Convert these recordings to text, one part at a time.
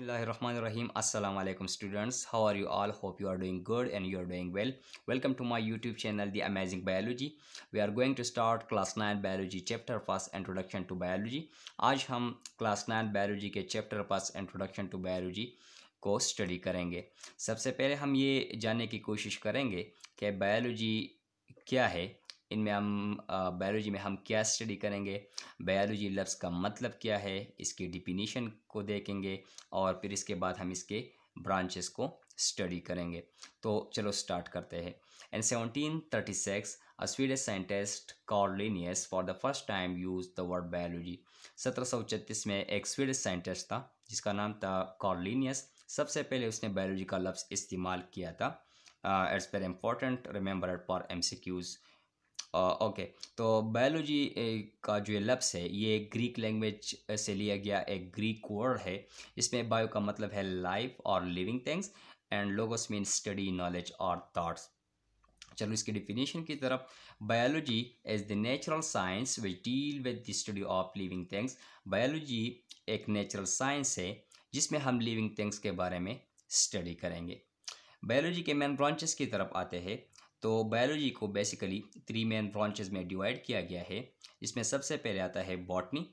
अल्लाम students how are you all hope you are doing good and you are doing well welcome to my YouTube channel the amazing biology we are going to start class nine biology chapter first introduction to biology आज हम class nine biology के chapter first introduction to biology को study करेंगे सबसे पहले हम ये जानने की कोशिश करेंगे कि बायोलॉजी क्या है इनमें हम बायोलॉजी में हम क्या स्टडी करेंगे बायोलॉजी लफ्स का मतलब क्या है इसके डिफिनीशन को देखेंगे और फिर इसके बाद हम इसके ब्रांचेस को स्टडी करेंगे तो चलो स्टार्ट करते हैं in seventeen thirty six a Swedish scientist Corlinius for the first time use the word biology सत्रह सौ छत्तीस में एक स्वीडिश साइंटिस्ट था जिसका नाम था कॉर्लिनियस सबसे पहले उसने बायोलॉजी का लफ्स इस्तेमाल किया था it's very important remember for M C Qs okay तो बायोलॉजी का जो लफ्स है ये ग्रीक लैंग्वेज से लिया गया एक ग्रीक वर्ड है इसमें बायो का मतलब है लाइफ और living things and logos mean study knowledge और थाट्स चलो इसकी डिफिनेशन की तरफ biology is the natural science which deal with the study of living things biology एक नेचुरल साइंस है जिसमें हम लिविंग थिंग्स के बारे में स्टडी करेंगे बायोलॉजी के मेन ब्रांचेस की तरफ आते हैं तो बायोलॉजी को बेसिकली थ्री मेन ब्रांचेज में डिवाइड किया गया है इसमें सबसे पहले आता है botany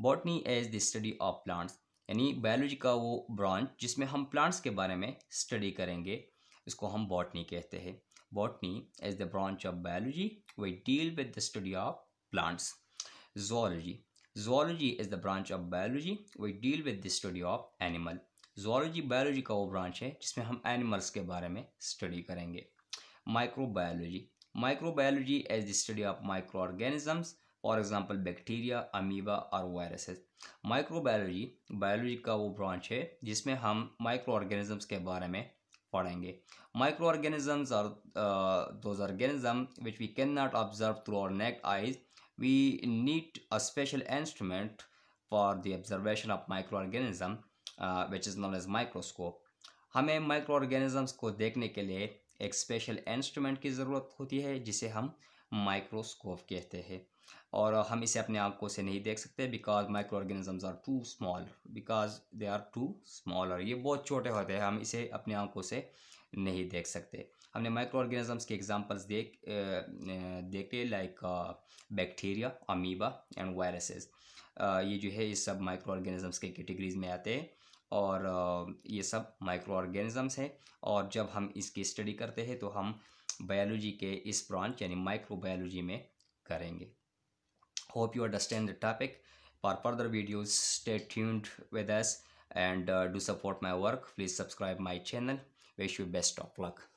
botany is the study of plants यानी बायोलॉजी का वो ब्रांच जिसमें हम प्लांट्स के बारे में स्टडी करेंगे इसको हम बॉटनी कहते हैं botany is the branch of biology we deal with the study of plants zoology zoology is the branch of biology we deal with the study of animal zoology biology का वो branch है जिसमें हम animals के बारे में study करेंगे microbiology is the study of micro organisms for example bacteria amoeba और वायरसेस माइक्रोबायोलॉजी बायोलॉजी का वो ब्रांच है जिसमें हम माइक्रो ऑर्गेनिजम्स के बारे में पढ़ेंगे माइक्रो ऑर्गेनिजम्स और those organism which we can not observe through our naked eyes we need a special instrument for the observation of micro organism which is known as microscope हमें micro organisms को देखने के लिए एक special instrument की ज़रूरत होती है जिसे हम माइक्रोस्कोप कहते हैं और हम इसे अपने आँखों से नहीं देख सकते because micro organisms are too small because they are too small और ये बहुत छोटे होते हैं हम इसे अपने आँखों से नहीं देख सकते हमने माइक्रो ऑर्गेनिजम्स के एग्जांपल्स देख देखे like bacteria amoeba and viruses ये जो है ये सब माइक्रो ऑर्गेनिजम्स के कैटेगरीज में आते हैं और ये सब माइक्रो ऑर्गेनिज़म्स हैं और जब हम इसकी स्टडी करते हैं तो हम बायोलॉजी के इस ब्रांच यानी माइक्रो बायोलॉजी में करेंगे hope you understand the topic for further videos stay tuned with us and do support my work please subscribe my channel wish you best of luck